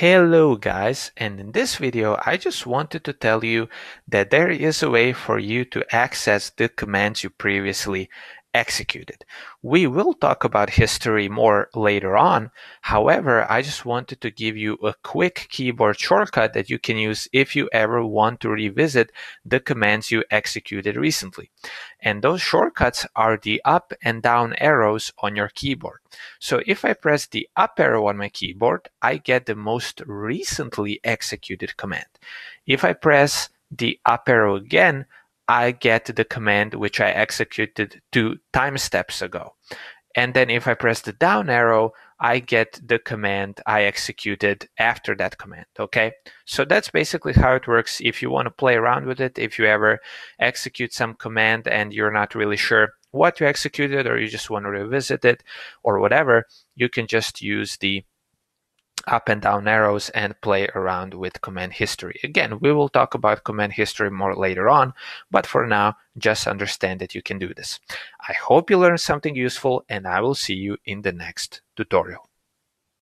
Hello guys and in this video I just wanted to tell you that there is a way for you to access the commands you previously executed. We will talk about history more later on. However, I just wanted to give you a quick keyboard shortcut that you can use if you ever want to revisit the commands you executed recently. And those shortcuts are the up and down arrows on your keyboard. So if I press the up arrow on my keyboard, I get the most recently executed command. If I press the up arrow again, I get the command which I executed two time steps ago. And then if I press the down arrow, I get the command I executed after that command, okay? So that's basically how it works. If you want to play around with it, if you ever execute some command and you're not really sure what you executed or you just want to revisit it or whatever, you can just use the up and down arrows and play around with command history. Again, we will talk about command history more later on, but for now, just understand that you can do this. I hope you learned something useful and I will see you in the next tutorial.